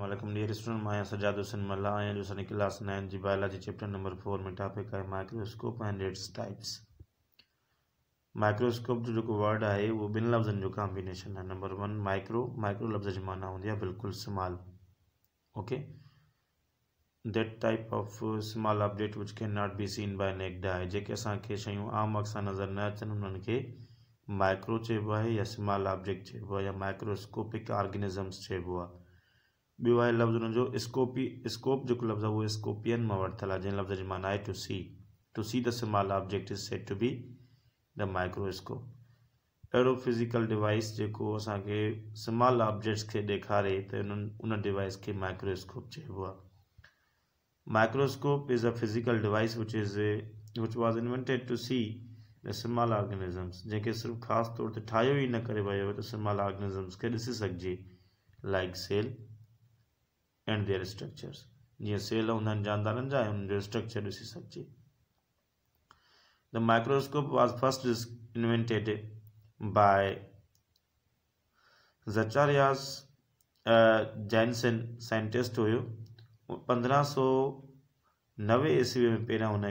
वालेकुम dear student माया सजाद हुसैन मल्ला आए दूसरी क्लास नाइन जी बायोलॉजी चैप्टर नंबर फोर में टॉपिक है microscope and its types microscope जो जो वर्ड है वो बिन लफ्जन जो कॉम्बिनेशन है नंबर वन माइक्रो माइक्रो लफ़्ज़ जमाना माना बिल्कुल small okay that type of small update which can not be seen by naked आहे जेके असांखे आम अक्स नज़र न अचन उन्हनि माइक्रो चब या स्माल ऑब्जेक्ट चब या माइक्रोस्कोपिक ऑर्गेनिज़म्स चब आ विवाह लफ्ज़ ने जो स्कोपी स्कोप जो लफ़्ज़ है वो स्कोपियन में वरितलु है जिन लफ़्ज़ की माना है to see to see the small object is set to be the microscope अड़ो फिज़िकल डिवाइस जो असमॉल ऑब्जेक्ट्स के दिखारे तो उन डिवाइस के माइक्रोस्कोप चब आहे Microscope is a physical device which is was invented to see the small organisms जैसे सिर्फ खास तौर से ठाहियो ही न करे स्मॉल ऑर्गेनिज़म्स के ऐसी सघिजे like cell and their structures जीअं सेल जानदार structure the microscope was first invented by Zacharias Janssen scientist who पंद्रह सौ नवे ईस्वी में पैर उन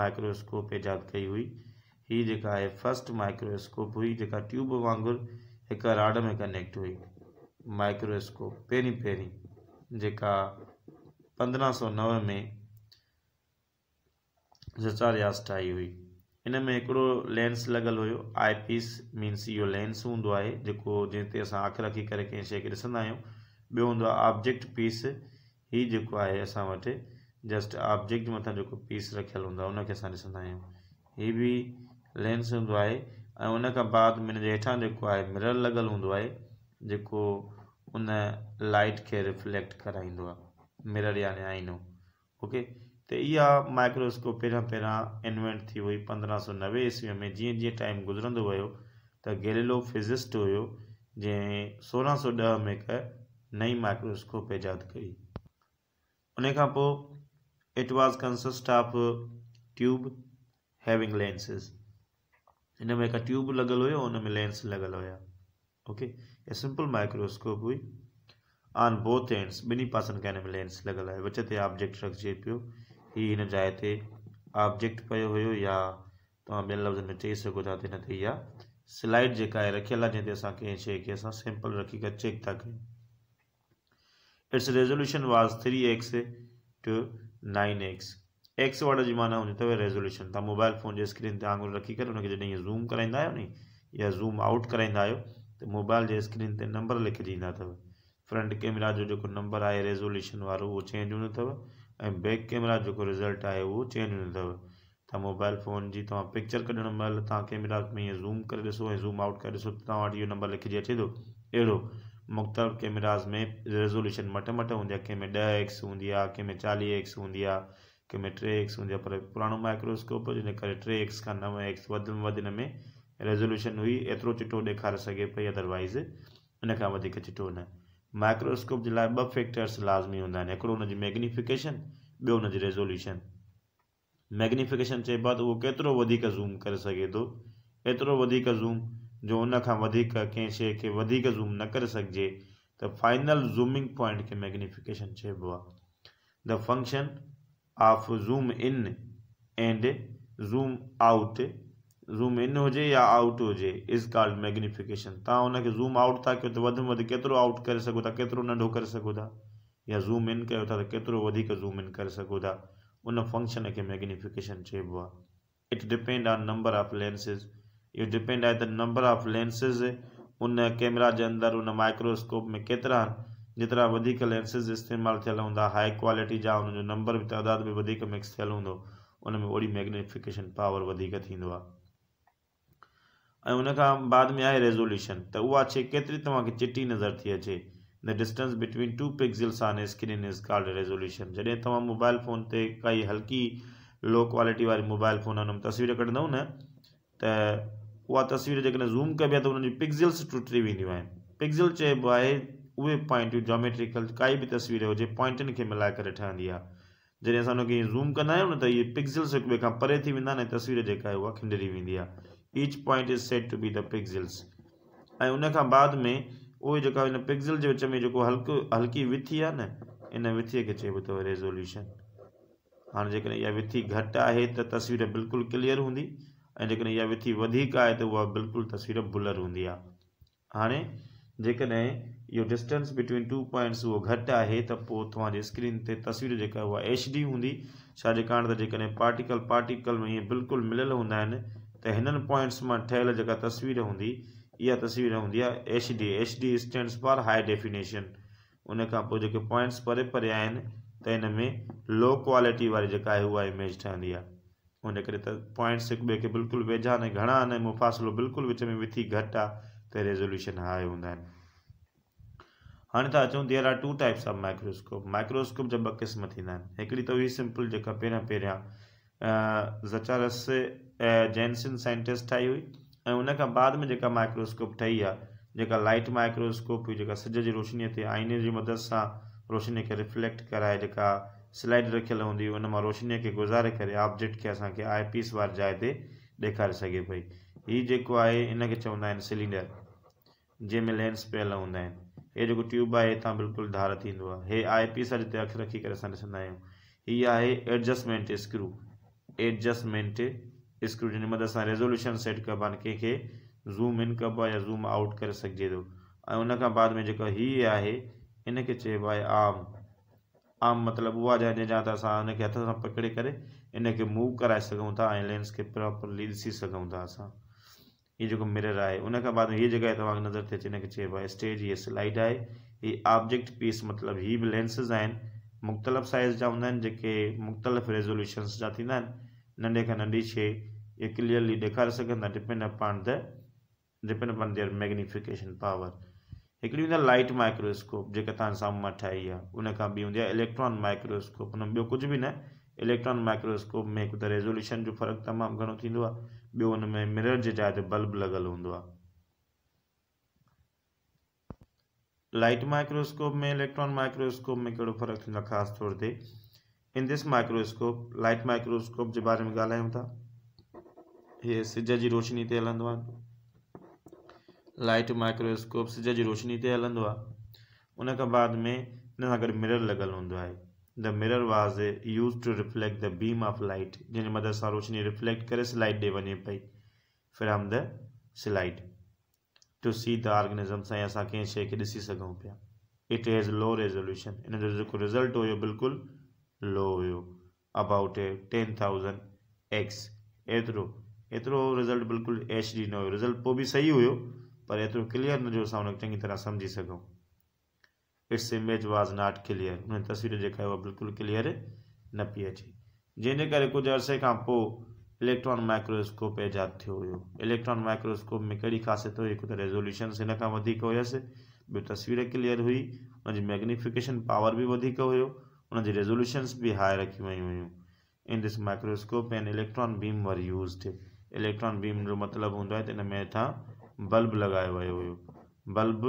माइक्रोस्कोप ईजाद कई हुई हि जेका आहे माइक्रोस्कोप हुई जहाँ ट्यूब वांगुरु एक राड में कनेक्ट हुई माइक्रोस्कोप पैं पैं जेका पंद्रहं सौ नव में सचार्ट ठाही हुई इन में हिकिड़ो लेंस लॻलु हुयो आई पीस मीन्स इहो लेंस हूंदो आहे जेको जंहिं ते असां अखि रखी करे कंहिं शइ खे ॾिसंदा आहियूं ॿियो हूंदो आहे ऑब्जेक्ट पीस हीउ जेको आहे असां वटि जस्ट ऑब्जेक्ट मथां जेको पीस रखियलु हूंदो आहे उनखे असां ॾिसंदा आहियूं हीउ बि लेंस हूंदो आहे ऐं उन खां बाद में हिन जे हेठां जेको आहे मिरर लॻल हूंदो आहे जेको उन लाइट के रिफ्लेक्ट कराईंदो आहे मिरर याने आइनो ओके त इहा माइक्रोस्कोप पहिरां पहिरां इनवेंट थी वई पंद्रहं सौ नवे ईस्वीअ में जीअं जीअं टाइम गुज़रंदो वियो त गेलो फिज़िस्ट हुयो जंहिं सोरहं सौ ॾह में हिकु नई माइक्रोस्कोप आजाद कई उन पोइ it was consist of tube having lenses in में हिकु ट्यूब लॻियल हुयो उन में लेंस लॻियल हुया ओके okay? ऐं सिंपल माइक्रोस्कोप हुई ऑन बोथ हैड्स ॿिन्ही पासनि खां हिन में लेंस लॻियल आहे विच ते ऑब्जेक्ट रखिजे पियो हीअ हिन जाइ ते ऑबजेक्ट पियो हुयो या तव्हां ॿियनि लफ़्ज़नि में चई सघो था त हिन स्लाइड जेका आहे रखियल आहे जंहिं ते असां कंहिं शइ खे रखी करे चेक था कयूं its resolution was three x two nine x x वारा ज़माना रेज़ोल्यूशन तव्हां मोबाइल फोन जे स्क्रीन ते वांगुरु रखी कर ज़ूम कराइंदा या ज़ूम आउट कराइंदा त मोबाइल जे स्क्रीन ते नंबर लिखजी ईंदा अथव फ्रंट कैमरा जो जेको नंबर आहे रेज़ोल्यूशन वारो उहो चेंज हूंदो अथव ऐं बैक कैमरा जेको रिज़ल्ट आहे उहो चेंज हूंदो अथव त मोबाइल फ़ोन जी तव्हां पिक्चर कढण महिल तव्हां कैमरा में ईअं ज़ूम करे ॾिसो ऐं ज़ूम आउट करे ॾिसो त तव्हां वटि इहो नंबर लिखिजी अचे थो अहिड़ो मुख़्तलिफ़ कैमराज़ में रेज़ोल्यूशन मट मट हूंदी आहे कंहिंमें ॾह एक्स हूंदी आहे कंहिंमें चालीह एक्स हूंदी आहे कंहिंमें टे एक्स हूंदी आहे पर पुराणो माइक्रोस्कोप इन करे टे एक्स खां नव एक्स वधि में वधि हिन में रेज़ोल्यूशन हुई एतिरो चिटो ॾेखारे सघे पई अदरवाइज़ इन खां वधीक चिटो न माइक्रोस्कोप जे लाइ ॿ फैक्टर्स लाज़मी हूंदा आहिनि हिकिड़ो हुनजी मैगनिफिकेशन ॿियो हुनजी रेज़ोल्यूशन मैगनिफिकेशन चइबो आहे त उहो केतिरो वधीक ज़ूम करे सघे थो एतिरो वधीक ज़ूम जो उन खां वधीक कंहिं शइ खे वधीक ज़ूम न करे सघिजे त फाइनल ज़ूमिंग पॉइंट खे मैगनिफिकेशन चइबो आहे the function of zoom in and zoom out zoom in હોજે आउट આઉટ હોજે ઇઝ कॉल्ड મેગ્નિફિકેશન तुम ज़ूम आउट था कयो त तो वधि में वधि आउट करे सघो था केतिरो नंढो करे सघो या ज़ूम इन कयो था ज़ूम इन करे सघो था उन फंक्शन खे मैग्निफिकेशन चइबो आहे it depend on number of lenses इहो डिपेंड आहे त नंबर ऑफ लेंसेज उन कैमरा के अंदर उन माइक्रोस्कोप में केतरा आहिनि लेंसेज इस्तेमाल लेंसिस थियल हूंदा हाई क्वालिटी जहाँ हुनजो नंबर बि तइदादु बि मिक्स थियल हूंदो उन में ओहिड़ी मैग्निफिकेशन पावर वधीक ऐं बाद में आए रेज़ोल्यूशन त उहा छे केतिरी तव्हांखे चिटी नज़र थी अचे the distance between two pixels on screen is called resolution जैसे तव्हां मोबाइल फ़ोन ते काई हल्की लो क्वालिटी वाली मोबाइल फ़ोन में तस्वीर कढंदव न त तस्वीर जेकॾहिं ज़ूम कबी आहे त हुनजी पिक्सल्स टुटी वेंदियूं आहिनि पिक्सल चइबो आहे उहे पॉइंटियूं जोमेट्रिकल कई भी तस्वीर हुजे पॉइंटनि खे मिलाए करे ठहंदी आहे जॾहिं असां ज़ूम कंदा न त इहे पिक्सल्स एक ॿिए खां परे थी वेंदा तस्वीर जेका आहे उहा खिंडरी वेंदी each point is set to be the pixels ऐं उन खां बाद में उहे जेका इन पिक्ज़ल जे विच में जेको हल्को हल्की विथी आहे न इन विथीअ खे चइबो अथव रेज़ोल्यूशन हाणे जेकॾहिं इहा विथी घटि आहे त तस्वीर बिल्कुलु क्लियर हूंदी ऐं जेकॾहिं इहा विथी वधीक आहे त उहा बिल्कुलु तस्वीर बुलर हूंदी आहे हाणे जेकॾहिं इहो डिस्टेंस बिटवीन टू पॉइंट्स उहो घटि आहे त पोइ तव्हांजी स्क्रीन ते तस्वीर जेका उहा एच डी हूंदी छाकाणि त जेकॾहिं पार्टिकल पार्टिकल में इएं बिल्कुलु मिलियल हूंदा आहिनि त हिननि पॉइंट्स मां ठहियल जेका तस्वीर हूंदी इहा तस्वीर हूंदी आहे H D H D stands for high definition उन खां पोइ जेके पॉइंट्स परे परे आहिनि त हिन में लो क्वालिटी वारी जेका आहे उहा इमेज ठहंदी आहे उन करे त पॉइंट्स हिक ॿिए खे बिल्कुलु वेझा ने घणा आहिनि ऐं मुफ़ासिलो बिल्कुलु विच में विथी घटि आहे त रेज़ोल्यूशन हाई हूंदा आहिनि हाणे त अचूं there are two types of microscope microscope जा ॿ क़िस्म थींदा आहिनि हिकिड़ी त हुई सिंपल जेका पहिरियां पहिरियां ज़चारस जेंसन साइंटिस्ट ठही हुई ऐं उन बाद में जो माइक्रोस्कोप ठही आहे जेका लाइट माइक्रोस्कोप हुई जेका सिज की रोशनी ते आईने की मदद से रोशनी के रिफ्लेक्ट कराए जेका स्लाइड रखल होंगी हुई उन रोशनी के गुज़ारे करे ऑब्जेक्ट खे असांखे आई पीस वारी जाइ ते ॾेखारे सघे पई हीउ जेको आहे इनखे चवंदा सिलेंडर जैमें लेंस पियल हूँ आहिनि जो ट्यूब है हितां बिल्कुलु धार थींदो आहे हे आई पीस जिते अखि रखी करे असां एडजस्टमेंट स्क्रू एडजस्टमेंट स्क्रीन मदद सां रेज़ोल्यूशन सेट कबा आहिनि कंहिंखे ज़ूम इन कब आहे या ज़ूम आउट कर सघिजे तो उन बाद में जो हि है इनके चब आहे आम आम मतलब वह जहाँ जहाँ त असां हुनखे हथ से पकड़े कर इनके मूव करा सघूं था लेंस के प्रॉपरली ॾिसी सघूं था अस ये जो मिरर है उन खां बाद में हीअ जॻह नज़र थे इनके चब चइबो स्टेज ये स्लाइड है ये ऑब्जेक्ट पीस मतलब हीअ भी लेंसेज आहिनि मुख़्तलिफ़ साइज़ जहाँ हूंदा आहिनि मुख़्तलिफ़ रेजोल्यूशन जहाँ थींदा नंढे का नंढी शे ये clearly declares again that depend upon the depend upon their magnification power. हिकिड़ी लाइट माइक्रोस्कोप जो तव्हां साम्हूं ठाही आहे उन खां ॿी इलेक्ट्रॉन माइक्रोस्कोप हुन में ॿियो न इलेक्ट्रॉन माइक्रोस्कोप में हिकु त रेज़ोल्यूशन जो फ़र्क़ु तमामु घणो थींदो में मिरर जे जाइ बल्ब लगल हूंदो लाइट माइक्रोस्कोप में इलेक्ट्रॉन माइक्रोस्कोप में कहिड़ो फ़र्क़ु थींदो तौर ते in this microscope light microscope के बारे में ॻाल्हायूं था ये सिज की रोशनी से हल्द लाइट माइक्रोस्कोप सिज की रोशनी से हल्द उन बाद में इन सां मिरर लगल हों the mirror was use to reflect the beam of light जैसे मदद से रोशनी रिफ्लेक्ट कर स्लाइड दे वे पी from the slide to see the organism से अस कंहिं शइ पे it has low resolution in जो रिज़ल्ट हो बिल्कुल लो हो अबाउट टेन थाउज़ेंड एक्स एतरो एतो रिज़ल्ट बिल्कुल एच डी न हो रिज़ल्ट तो भी सही हो पर एतिरो क्लियर न जो असां हुन तरह समझी सकूँ its image was not clear उन तस्वीर जी वह बिल्कुल क्लियर न पी अचे जैसे कर कुछ अर्से का इलेक्ट्रॉन माइक्रोस्कोप ऐजाद थो इलेक्ट्रॉन माइक्रोस्कोप में कड़ी ख़ासियत हुई तो त रेज़ोल्यूशन्स हिन खां तस्वीर क्लियर हुई उनकी मैग्निफिकेशन पावर भी हो हुयो हुनजी रेज़ोल्यूशन्स बि रखी हुई हुई in this microscope and electron beam were used electron બીમનો मतलब ઊંધો હોય તેને इतना बल्ब लगाए લગાયો हुए बल्ब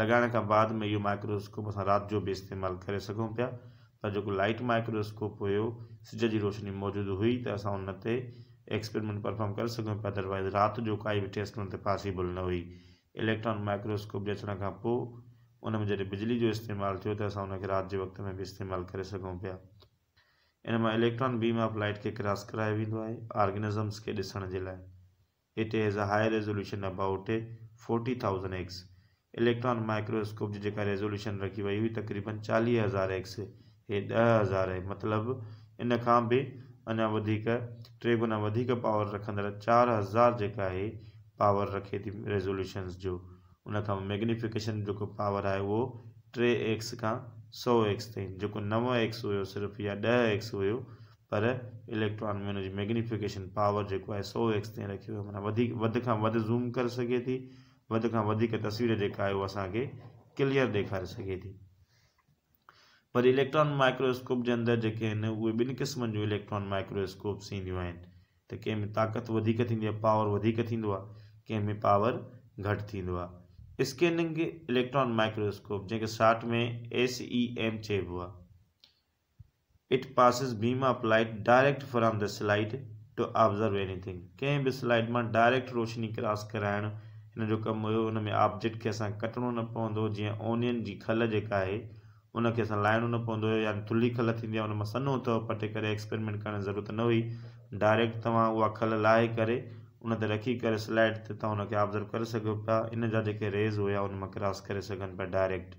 लगाने का बाद में यो माइक्रोस्कोप अस रात जो भी इस्तेमाल कर सकूँ पिया पर तो जो लाइट माइक्रोस्कोप हो सिज की रोशनी मौजूद हुई तो अस उन एक्सपेरिमेंट परफॉर्म कर सघूं पिया अदरवाइज़ रात जो काई भी टेस्ट उन पॉसिबल न हुई इलेक्ट्रॉन माइक्रोस्कोप जे अचण जैसे उन में बिजली जो इस्तेमाल थियो तो अस उनखे राति वक़्त में भी इस्तेमाल कर सघूं पाया इन में इलेक्ट्रॉन बीम ऑफ लाइट के क्रॉस कराया वो तो आहे ऑर्गेनिज़म्स के ॾिसण के लिए it has a high resolution about forty thousand x electron microscope जी रेज़ोल्यूशन रखी वही हुई तक़रीबन चाली हज़ार एक्स ये दह हज़ार है मतलब इन खां भी अञा टे गुना पावर रखंदड़ चार हज़ार जेका पावर रखे थी रेज़ोल्यूशन्स जो उन मैग्निफिकेशन जो पावर है वो टे एक्स का सौ एक्स ताईं जेको नव एक्स हुयो सिर्फ़ु या ॾह एक्स हुयो पर इलेक्ट्रॉन में उनजी मैग्निफिकेशन पावर जेको आहे सौ एक्स ताईं रखियो माना वधीक वधि खां वध ज़ूम करे सघे थी वधि खां वधीक तस्वीर जेका आहे उहा असांखे क्लीयर ॾेखारे सघे थी पर इलेक्ट्रॉन माइक्रोस्कोप जे अंदरि जेके आहिनि उहे ॿिनि क़िस्मनि जूं इलेक्ट्रॉन माइक्रोस्कोप्स ईंदियूं आहिनि त कंहिं में ताक़त वधीक थींदी आहे पावर वधीक थींदो आहे कंहिं में पावर घटि थींदो आहे स्कैनिंग इलेक्ट्रॉन माइक्रोस्कोप जैसे शॉर्ट में एस ई एम चेब हुआ it passes beam of direct from the slide to observe anything कें भी स्लाइड में डायरेक्ट रोशनी क्रॉस कराइण हिन कम कमु हुयो हुन में ऑब्जेक्ट खे असां न पवंदो जीअं ओनियन की खल जेका आहे उनखे असां न पवंदो हुयो या थुल्ही खल थी आहे हुन मां सन्हो पटे करे एक्सपेरिमेंट करण ज़रूरत न हुई डायरेक्ट तुम उहा खल लाहे करे उन ते रखी करे स्लाइड ते तव्हां हुनखे ऑब्ज़र्व करे सघो पिया इन जा जेके रेज़ हुया उन मां क्रॉस करे सघनि पिया डायरेक्ट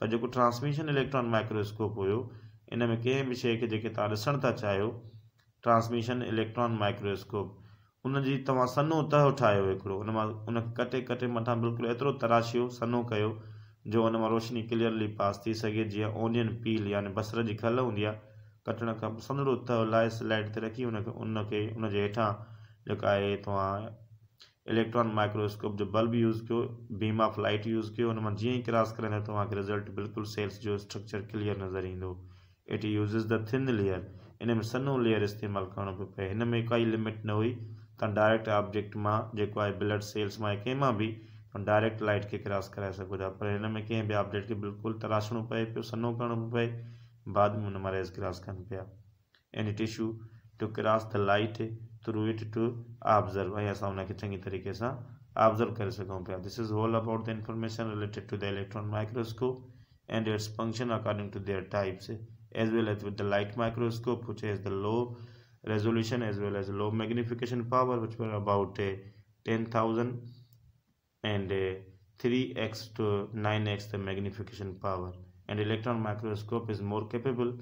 पर जेको ट्रांसमिशन इलेक्ट्रॉन माइक्रोस्कोप हुयो इन में कंहिं बि शइ खे जेके तव्हां ॾिसण था चाहियो ट्रांसमिशन इलेक्ट्रॉन माइक्रोस्कोप उन जी तव्हां सन्हो तह ठाहियो हिकिड़ो उन मां उन कटे कटे मथां बिल्कुलु एतिरो तराशियो सन्हो कयो जो उन मां रोशनी क्लियरली पास थी सघे जीअं ओनियन पील यानी बसर जी खल हूंदी आहे कटण खां पोइ सन्हड़ो तह लाइ स्लाइड ते रखी उनखे उनखे उनजे हेठां जेका आहे तव्हां इलेक्ट्रॉन माइक्रोस्कोप जो बल्ब यूज़ कयो बीम ऑफ लाइट यूज़ कयो हुन मां जीअं ई क्रॉस कराईंदा तव्हांखे तो रिज़ल्ट बिल्कुलु सेल्स जो स्ट्रक्चर क्लियर नज़र ईंदो it uses the thin layer in में सन्हो लेयर इस्तेमालु करिणो पियो पए हिन में काई लिमिट न हुई तव्हां डायरेक्ट ऑब्जेक्ट मां जेको आहे ब्लड सेल्स मां कंहिं मां बि डायरेक्ट लाइट खे क्रॉस कराए सघो था पर हिन में कंहिं बि ऑब्जेक्ट खे बिल्कुलु तराशणो पए पियो सन्हो करिणो पियो पए बाद में हुन मां रेज़ क्रॉस कनि पिया any tissue to cross the light through it to observe है असा उन चंगी तरीके से ऑब्जर्व हाँ, कर सकूँ पे this is all about the information related to the electron microscope and its function according to their types as well as with the light microscope which as the low resolution as well as low magnification power which were about ten thousand and three x two nine x the magnification power and electron microscope is more capable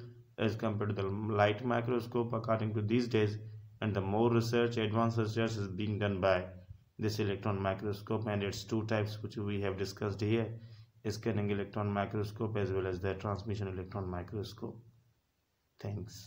as compare to the light microscope according to this days and the more research advanced research is being done by this electron microscope and its two types which we have discussed here scanning electron microscope as well as the transmission electron microscope thanks